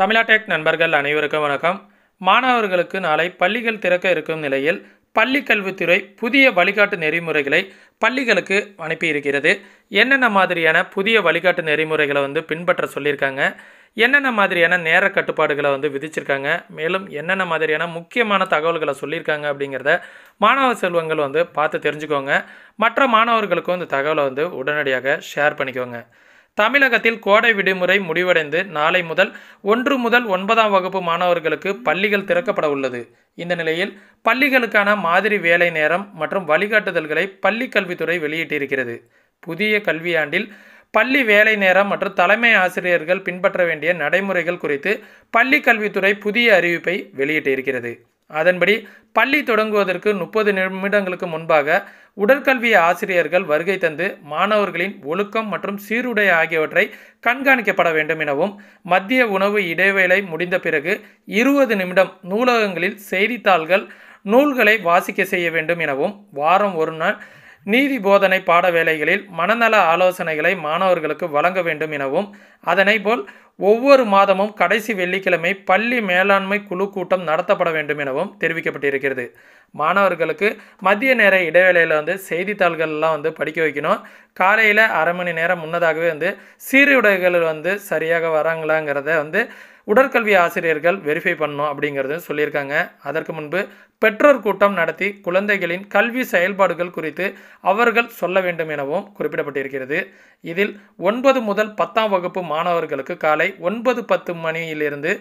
தமிழா நண்பர்கள் அனைவருக்கும் வணக்கம் மாணவர்களுக்கு நாளை பள்ளிகள் திறக்க இருக்கும் நிலையில் பள்ளி கல்வித்துறை புதிய வழிகாட்டு நெறிமுறைகளை பள்ளிகளுக்கு அனுப்பியிருக்கிறது என்னென்ன மாதிரியான புதிய வழிகாட்டு நெறிமுறைகளை வந்து பின்பற்ற சொல்லியிருக்காங்க என்னென்ன மாதிரியான நேர கட்டுப்பாடுகளை வந்து விதிச்சிருக்காங்க மேலும் என்னென்ன மாதிரியான முக்கியமான தகவல்களை சொல்லியிருக்காங்க அப்படிங்கிறத மாணவ செல்வங்கள் வந்து பார்த்து தெரிஞ்சுக்கோங்க மற்ற மாணவர்களுக்கும் இந்த தகவலை வந்து உடனடியாக ஷேர் பண்ணிக்கோங்க தமிழகத்தில் கோடை விடுமுறை முடிவடைந்து நாளை முதல் ஒன்று முதல் ஒன்பதாம் வகுப்பு மாணவர்களுக்கு பள்ளிகள் திறக்கப்பட உள்ளது இந்த நிலையில் பள்ளிகளுக்கான மாதிரி வேலை நேரம் மற்றும் வழிகாட்டுதல்களை பள்ளி கல்வித்துறை வெளியிட்டிருக்கிறது புதிய கல்வியாண்டில் பள்ளி வேலை நேரம் மற்றும் தலைமை ஆசிரியர்கள் பின்பற்ற வேண்டிய நடைமுறைகள் குறித்து பள்ளி கல்வித்துறை புதிய அறிவிப்பை வெளியிட்டிருக்கிறது அதன்படி பள்ளி தொடங்குவதற்கு முப்பது நிமிடங்களுக்கு முன்பாக உடற்கல்வி ஆசிரியர்கள் வருகை தந்து மாணவர்களின் ஒழுக்கம் மற்றும் சீருடை ஆகியவற்றை கண்காணிக்கப்பட வேண்டும் எனவும் மத்திய உணவு இடைவேளை முடிந்த பிறகு இருபது நிமிடம் நூலகங்களில் செய்தித்தாள்கள் நூல்களை வாசிக்க செய்ய வேண்டும் எனவும் வாரம் ஒரு நாள் நீதி போதனை பாட வேலைகளில் மனநல ஆலோசனைகளை மாணவர்களுக்கு வழங்க வேண்டும் எனவும் அதனை போல் ஒவ்வொரு மாதமும் கடைசி வெள்ளிக்கிழமை பள்ளி மேலாண்மை குழு கூட்டம் நடத்தப்பட வேண்டும் எனவும் தெரிவிக்கப்பட்டிருக்கிறது மாணவர்களுக்கு மதிய நேர இடைவேளையில் வந்து செய்தித்தாள்கள்லாம் வந்து படிக்க வைக்கணும் காலையில் அரை மணி நேரம் முன்னதாகவே வந்து சீருடைகள் வந்து சரியாக வராங்களாங்கிறத வந்து உடற்கல்வி ஆசிரியர்கள் வெரிஃபை பண்ணணும் அப்படிங்கிறது சொல்லியிருக்காங்க அதற்கு முன்பு பெற்றோர் கூட்டம் நடத்தி குழந்தைகளின் கல்வி செயல்பாடுகள் குறித்து அவர்கள் சொல்ல வேண்டும் எனவும் குறிப்பிடப்பட்டிருக்கிறது இதில் ஒன்பது முதல் பத்தாம் வகுப்பு மாணவர்களுக்கு காலை ஒன்பது பத்து மணியிலிருந்து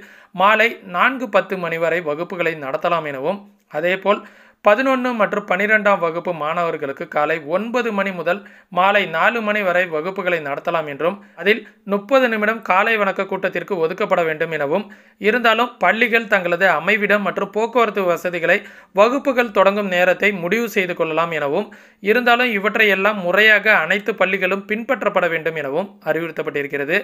மாலை நான்கு பத்து மணி வரை வகுப்புகளை நடத்தலாம் எனவும் அதேபோல் பதினொன்று மற்றும் பனிரெண்டாம் வகுப்பு மாணவர்களுக்கு காலை ஒன்பது மணி முதல் மாலை நாலு மணி வரை வகுப்புகளை நடத்தலாம் என்றும் அதில் முப்பது நிமிடம் காலை வணக்க கூட்டத்திற்கு ஒதுக்கப்பட வேண்டும் எனவும் இருந்தாலும் பள்ளிகள் தங்களது அமைவிடம் மற்றும் போக்குவரத்து வசதிகளை வகுப்புகள் தொடங்கும் நேரத்தை முடிவு செய்து கொள்ளலாம் எனவும் இருந்தாலும் இவற்றை எல்லாம் முறையாக அனைத்து பள்ளிகளும் பின்பற்றப்பட வேண்டும் எனவும் அறிவுறுத்தப்பட்டிருக்கிறது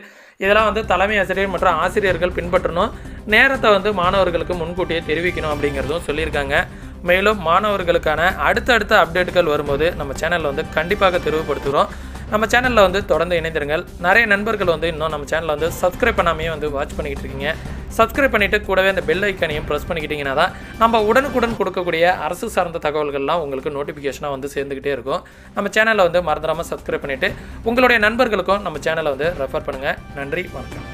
இதெல்லாம் வந்து தலைமை ஆசிரியர் மற்றும் ஆசிரியர்கள் பின்பற்றணும் நேரத்தை வந்து மாணவர்களுக்கு முன்கூட்டியே தெரிவிக்கணும் அப்படிங்கிறதும் சொல்லியிருக்காங்க மேலும் மாணவர்களுக்கான அடுத்தடுத்த அப்டேட்டுகள் வரும்போது நம்ம சேனலில் வந்து கண்டிப்பாக தெரிவுபடுத்துகிறோம் நம்ம சேனலில் வந்து தொடர்ந்து இணைந்திருங்கள் நிறைய நண்பர்கள் வந்து இன்னும் நம்ம சேனலில் வந்து சப்ஸ்கிரைப் பண்ணாமையே வந்து வாட்ச் பண்ணிக்கிட்டு இருக்கீங்க சப்ஸ்கிரைப் பண்ணிவிட்டு கூடவே அந்த பெல் ஐக்கனையும் ப்ரெஸ் பண்ணிக்கிட்டிங்கன்னா தான் நம்ம உடனுக்குடன் கொடுக்கக்கூடிய அரசு சார்ந்த தகவல்கள்லாம் உங்களுக்கு நோட்டிஃபிகேஷனாக வந்து சேர்ந்துக்கிட்டே இருக்கும் நம்ம சேனலில் வந்து மறந்துடாமல் சப்ஸ்கிரைப் பண்ணிவிட்டு உங்களுடைய நண்பர்களுக்கும் நம்ம சேனலை வந்து ரெஃபர் பண்ணுங்கள் நன்றி வணக்கம்